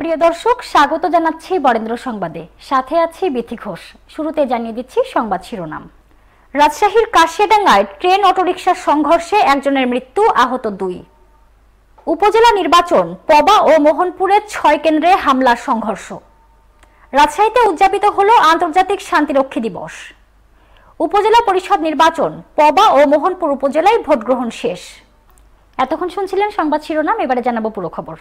প্রিয় দর্শক স্বাগত জানাচ্ছি বরেন্দ্র সংবাদে সাথে আছি বিথি ঘোষ শুরুতে জানিয়ে দিচ্ছি সংবাদ শিরোনাম রাজশাহীর কাশিয়াডাঙ্গায় ট্রেন অটোরিকশার সংঘর্ষে একজনের মৃত্যু আহত দুই উপজেলা নির্বাচন পবা ও মোহনপুরের ছয় কেন্দ্রে হামলার সংঘর্ষ রাজশাহীতে উদযাপিত হল আন্তর্জাতিক শান্তিরক্ষী দিবস উপজেলা পরিষদ নির্বাচন পবা ও মোহনপুর উপজেলায় ভোটগ্রহণ শেষ এতক্ষণ শুনছিলেন সংবাদ শিরোনাম এবারে জানাবো পুরো খবর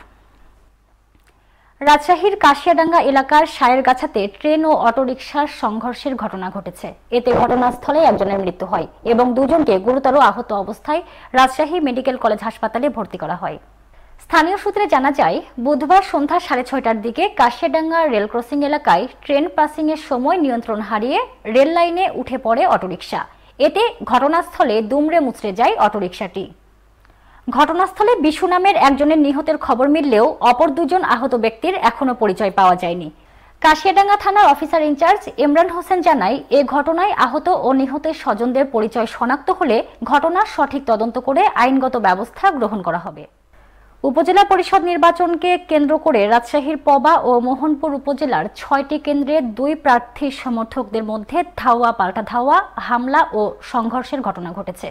রাজশাহীর কাশিয়াডাঙ্গা এলাকার গাছাতে ট্রেন ও অটোরিকশার সংঘর্ষের ঘটনা ঘটেছে এতে ঘটনাস্থলে একজনের মৃত্যু হয় এবং দুজনকে গুরুতর আহত অবস্থায় রাজশাহী মেডিকেল কলেজ হাসপাতালে ভর্তি করা হয় স্থানীয় সূত্রে জানা যায় বুধবার সন্ধ্যা সাড়ে ছয়টার দিকে কাশিয়াডাঙ্গা রেল ক্রসিং এলাকায় ট্রেন পাসিংয়ের সময় নিয়ন্ত্রণ হারিয়ে রেল লাইনে উঠে পড়ে অটোরিকশা এতে ঘটনাস্থলে দুমড়ে মুচড়ে যায় অটোরিকশাটি ঘটনাস্থলে বিশু নামের একজনের নিহতের খবর মিললেও অপর দুজন আহত ব্যক্তির এখনো পরিচয় পাওয়া যায়নি কাশিয়াডাঙ্গা থানার অফিসার ইনচার্জ ইমরান হোসেন জানায় এ ঘটনায় আহত ও নিহতের স্বজনদের পরিচয় শনাক্ত হলে ঘটনার সঠিক তদন্ত করে আইনগত ব্যবস্থা গ্রহণ করা হবে উপজেলা পরিষদ নির্বাচনকে কেন্দ্র করে রাজশাহীর পবা ও মোহনপুর উপজেলার ছয়টি কেন্দ্রে দুই প্রার্থী সমর্থকদের মধ্যে ধাওয়া পাল্টা ধাওয়া হামলা ও সংঘর্ষের ঘটনা ঘটেছে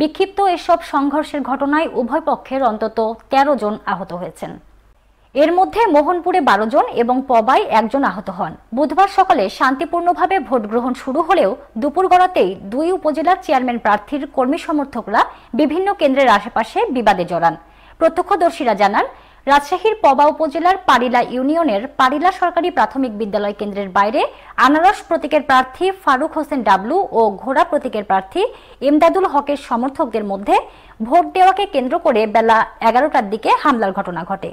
বিক্ষিপ্ত এসব সংঘর্ষের ঘটনায় উভয় পক্ষের অন্তত ১৩ জন আহত হয়েছেন এর মধ্যে মোহনপুরে বারো জন এবং পবায় একজন আহত হন বুধবার সকালে শান্তিপূর্ণভাবে ভোট গ্রহণ শুরু হলেও দুপুর গড়াতেই দুই উপজেলার চেয়ারম্যান প্রার্থীর কর্মী সমর্থকরা বিভিন্ন কেন্দ্রের আশেপাশে বিবাদে জড়ান প্রত্যক্ষদর্শীরা জানান রাজশাহীর পবা উপজেলার পারিলা ইউনিয়নের পারিলা সরকারি প্রাথমিক বিদ্যালয় কেন্দ্রের বাইরে আনারস প্রতীকের প্রার্থী ফারুক হোসেন ডাবলু ও ঘোড়া প্রতীকের প্রার্থী ইমদাদুল হকের সমর্থকদের মধ্যে ভোট দেওয়াকে কেন্দ্র করে বেলা এগারোটার দিকে হামলার ঘটনা ঘটে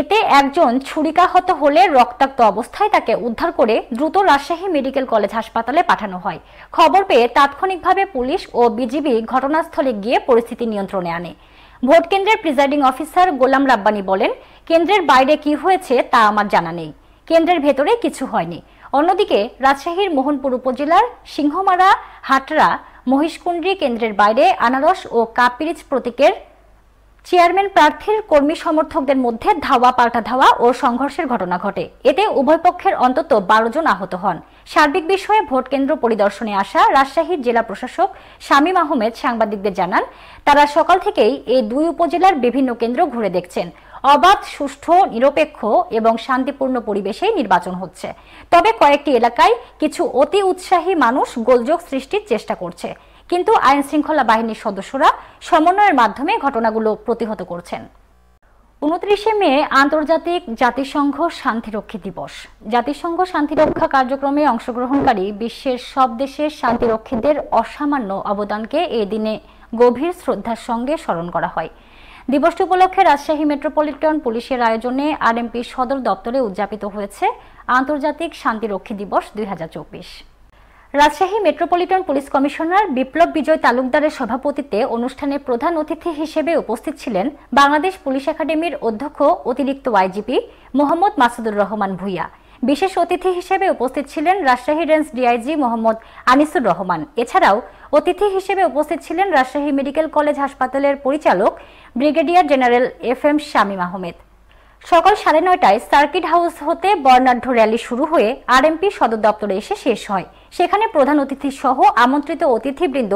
এতে একজন ছুরিকাহত হলে রক্তাক্ত অবস্থায় তাকে উদ্ধার করে দ্রুত রাজশাহী মেডিকেল কলেজ হাসপাতালে পাঠানো হয় খবর পেয়ে তাৎক্ষণিকভাবে পুলিশ ও বিজিবি ঘটনাস্থলে গিয়ে পরিস্থিতি নিয়ন্ত্রণে আনে ভোট কেন্দ্রের প্রিজাইডিং অফিসার গোলাম রাব্বানি বলেন কেন্দ্রের বাইরে কি হয়েছে তা আমার জানা নেই কেন্দ্রের ভেতরে কিছু হয়নি অন্যদিকে রাজশাহীর মোহনপুর উপজেলার সিংহমারা হাটরা মহিষকুণ্ডী কেন্দ্রের বাইরে আনারস ও কাপিরিচ প্রতীকের চেয়ারম্যান প্রার্থীর কর্মী সমর্থকদের মধ্যে ধাওয়া পাল্টা ধাওয়া ও সংঘর্ষের ঘটনা ঘটে এতে উভয় পক্ষের অন্তত বারো জন আহত হন সার্বিক বিষয়ে ভোট কেন্দ্র পরিদর্শনে আসা রাজশাহীর জেলা প্রশাসক শামীম আহমেদ সাংবাদিকদের জানান তারা সকাল থেকেই এই দুই উপজেলার বিভিন্ন কেন্দ্র ঘুরে দেখছেন অবাধ সুষ্ঠু নিরপেক্ষ এবং শান্তিপূর্ণ পরিবেশে নির্বাচন হচ্ছে তবে কয়েকটি এলাকায় কিছু অতি উৎসাহী মানুষ গোলযোগ সৃষ্টির চেষ্টা করছে কিন্তু আইন শৃঙ্খলা বাহিনীর সদস্যরা সমন্বয়ের মাধ্যমে ঘটনাগুলো প্রতিহত করছেন উনত্রিশে মে আন্তর্জাতিক জাতিসংঘ শান্তিরক্ষী দিবস জাতিসংঘ শান্তিরক্ষা কার্যক্রমে অংশগ্রহণকারী বিশ্বের সব দেশের শান্তিরক্ষীদের অসামান্য অবদানকে এ দিনে গভীর শ্রদ্ধার সঙ্গে স্মরণ করা হয় দিবসটি উপলক্ষে রাজশাহী মেট্রোপলিটন পুলিশের আয়োজনে আরএমপি সদর দপ্তরে উদযাপিত হয়েছে আন্তর্জাতিক শান্তিরক্ষী দিবস দুই Rajshahi metropolitan police commissioner Biplob Bijoy তালুকদারের সভাপতিত্বে অনুষ্ঠানে প্রধান অতিথি হিসেবে উপস্থিত ছিলেন বাংলাদেশ পুলিশ একাডেমির অধ্যক্ষ অতিরিক্ত আইজিপি মোহাম্মদ মাসুদুর রহমান ভুইয়া বিশেষ অতিথি হিসেবে উপস্থিত ছিলেন রাজশাহী রেঞ্জ ডিআইজি মোহাম্মদ আনিসুর রহমান এছাড়াও অতিথি হিসেবে উপস্থিত ছিলেন রাজশাহী মেডিকেল কলেজ হাসপাতালের পরিচালক brigadier general F M Shamim Ahmed সকাল সাড়ে নয়টায় সার্কিট হাউস হতে বর্ণাঢ্য র্যালি শুরু হয়ে আরএমপি সদর দপ্তরে এসে শেষ হয় সেখানে প্রধান অতিথি সহ আমন্ত্রিত অতিথিবৃন্দ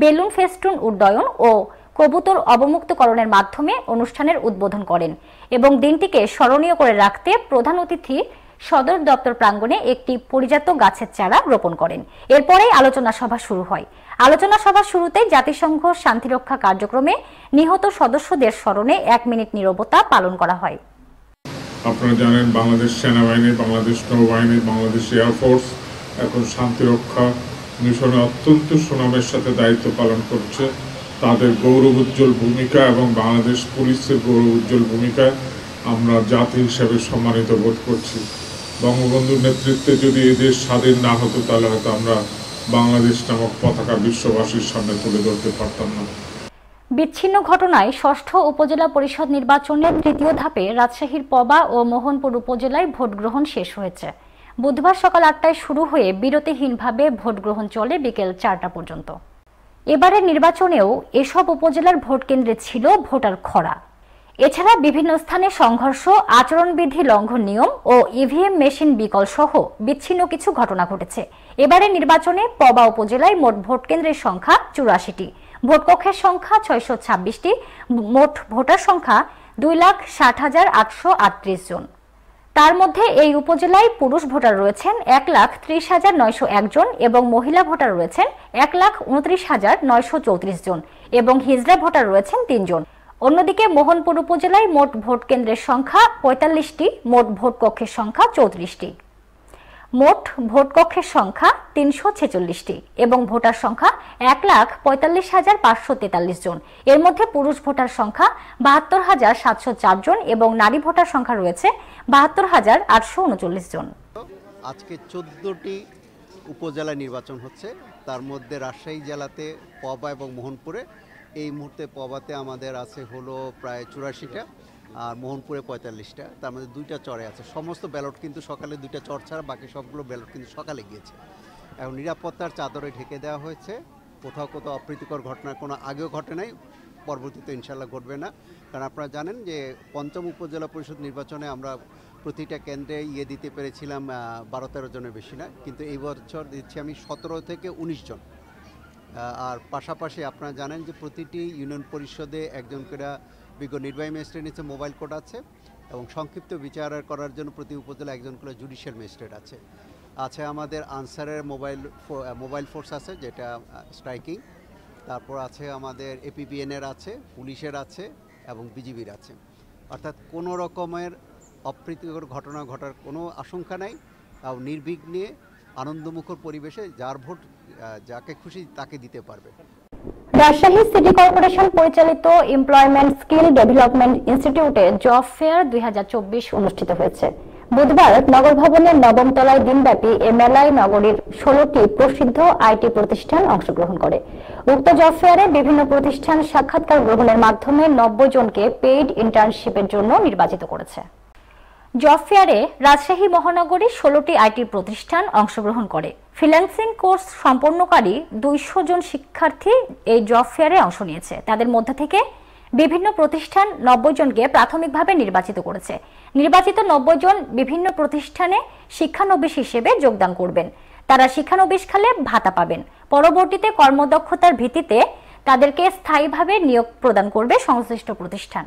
বেলুন ফেস্টুন উড্ডয়ন ও কবুতর অবমুক্তকরণের মাধ্যমে অনুষ্ঠানের উদ্বোধন করেন এবং দিনটিকে স্মরণীয় করে রাখতে প্রধান অতিথি সদর দপ্তর প্রাঙ্গণে একটি পরিজাত গাছের চারা রোপণ করেন এরপরেই আলোচনা সভা শুরু হয় আলোচনা সভা শুরুতে জাতিসংঘ শান্তিরক্ষা কার্যক্রমে নিহত সদস্যদের স্মরণে এক মিনিট নীরবতা পালন করা হয় আপনারা জানেন বাংলাদেশ সেনাবাহিনী বাংলাদেশ নৌবাহিনী বাংলাদেশ এয়ারফোর্স এখন শান্তিরক্ষা মিশনে অত্যন্ত সুনামের সাথে দায়িত্ব পালন করছে তাদের গৌরব উজ্জ্বল ভূমিকা এবং বাংলাদেশ পুলিশের গৌরব উজ্জ্বল ভূমিকা আমরা জাতি হিসেবে সম্মানিত বোধ করছি বঙ্গবন্ধুর নেতৃত্বে যদি এদের স্বাধীন না হতো তাহলে হয়তো আমরা বাংলাদেশ নামক পতাকা বিশ্ববাসীর সামনে তুলে ধরতে পারতাম না বিচ্ছিন্ন ঘটনায় ষষ্ঠ উপজেলা পরিষদ নির্বাচনের তৃতীয় ধাপে রাজশাহীর পবা ও মোহনপুর উপজেলায় ভোট গ্রহণ শেষ হয়েছে বুধবার সকাল আটটায় শুরু হয়ে বিরতিহীনভাবে ভোট গ্রহণ চলে বিকেল চারটা পর্যন্ত এবারের নির্বাচনেও এসব উপজেলার ভোট কেন্দ্রে ছিল ভোটার খরা এছাড়া বিভিন্ন স্থানে সংঘর্ষ আচরণবিধি লঙ্ঘন নিয়ম ও ইভিএম মেশিন বিকল সহ বিচ্ছিন্ন কিছু ঘটনা ঘটেছে এবারের নির্বাচনে পবা উপজেলায় মোট ভোট কেন্দ্রের সংখ্যা চুরাশিটি ভোটকক্ষের সংখ্যা ছয়শো ছাব্বিশটি মোট ভোটার সংখ্যা দুই লাখ ষাট হাজার আটশো আটত্রিশ জন তার মধ্যে এই উপজেলায় পুরুষ ভোটার রয়েছেন এক লাখ ত্রিশ হাজার নয়শো একজন এবং মহিলা ভোটার রয়েছেন এক লাখ উনত্রিশ হাজার নয়শো চৌত্রিশ জন এবং হিজড়া ভোটার রয়েছেন তিনজন অন্যদিকে মোহনপুর উপজেলায় মোট ভোট কেন্দ্রের সংখ্যা পঁয়তাল্লিশটি মোট ভোট কক্ষের সংখ্যা চৌত্রিশটি মোট ভোটকক্ষের সংখ্যা তিনশো ছেচল্লিশটি এবং ভোটার সংখ্যা এক লাখ পঁয়তাল্লিশ হাজার পাঁচশো তেতাল্লিশ জন এর মধ্যে পুরুষ ভোটার সংখ্যা বাহাত্তর হাজার সাতশো চার জন এবং নারী ভোটার সংখ্যা রয়েছে বাহাত্তর হাজার আটশো উনচল্লিশ জন আজকে চোদ্দটি উপজেলা নির্বাচন হচ্ছে তার মধ্যে রাজশাহী জেলাতে পবা এবং মোহনপুরে এই মুহূর্তে পবাতে আমাদের আছে হলো প্রায় চুরাশিটা আর মোহনপুরে পঁয়তাল্লিশটা তার মধ্যে দুইটা চরে আছে সমস্ত ব্যালট কিন্তু সকালে দুইটা চর ছাড়া বাকি সবগুলো ব্যালট কিন্তু সকালে গিয়েছে এখন নিরাপত্তার চাদরে ঢেকে দেওয়া হয়েছে কোথাও কোথাও অপ্রীতিকর ঘটনা কোনো আগেও ঘটে নাই পরবর্তীতে ইনশাল্লাহ ঘটবে না কারণ আপনারা জানেন যে পঞ্চম উপজেলা পরিষদ নির্বাচনে আমরা প্রতিটা কেন্দ্রে ইয়ে দিতে পেরেছিলাম বারো তেরো জনের বেশি না কিন্তু এই বছর দিচ্ছি আমি সতেরো থেকে উনিশ জন আর পাশাপাশি আপনারা জানেন যে প্রতিটি ইউনিয়ন পরিষদে একজন করে বিজ্ঞ নির্বাহী ম্যাজিস্ট্রেট নিচে মোবাইল কোর্ট আছে এবং সংক্ষিপ্ত বিচার করার জন্য প্রতি উপজেলা একজন করে জুডিশিয়াল ম্যাজিস্ট্রেট আছে আছে আমাদের আনসারের মোবাইল মোবাইল ফোর্স আছে যেটা স্ট্রাইকিং তারপর আছে আমাদের এপিবিএনের আছে পুলিশের আছে এবং বিজিবির আছে অর্থাৎ কোনো রকমের অপ্রীতিকর ঘটনা ঘটার কোনো আশঙ্কা নাই তাও নির্বিঘ্নে আনন্দমুখর পরিবেশে যার ভোট যাকে খুশি তাকে দিতে পারবে রাজশাহী সিটি কর্পোরেশন পরিচালিত এমপ্লয়মেন্ট স্কিল ডেভেলপমেন্ট ইনস্টিটিউটে জব ফেয়ার দুই অনুষ্ঠিত হয়েছে বুধবার নগর ভবনের নবম তলায় দিনব্যাপী এ মেলায় নগরীর ষোলোটি প্রসিদ্ধ আইটি প্রতিষ্ঠান অংশগ্রহণ করে উক্ত জব ফেয়ারে বিভিন্ন প্রতিষ্ঠান সাক্ষাৎকার গ্রহণের মাধ্যমে নব্বই জনকে পেইড ইন্টার্নশিপের জন্য নির্বাচিত করেছে জব ফেয়ারে রাজশাহী মহানগরী ষোলোটি আইটি প্রতিষ্ঠান অংশগ্রহণ করে ফ্রিল্যান্সিং কোর্স সম্পন্নকারী দুইশো জন শিক্ষার্থী এই জব ফেয়ারে অংশ নিয়েছে তাদের মধ্যে থেকে বিভিন্ন প্রতিষ্ঠান নব্বই জনকে প্রাথমিকভাবে নির্বাচিত করেছে নির্বাচিত নব্বই জন বিভিন্ন প্রতিষ্ঠানে শিক্ষানবিশ হিসেবে যোগদান করবেন তারা শিক্ষানবিশ খালে ভাতা পাবেন পরবর্তীতে কর্মদক্ষতার ভিত্তিতে তাদেরকে স্থায়ীভাবে নিয়োগ প্রদান করবে সংশ্লিষ্ট প্রতিষ্ঠান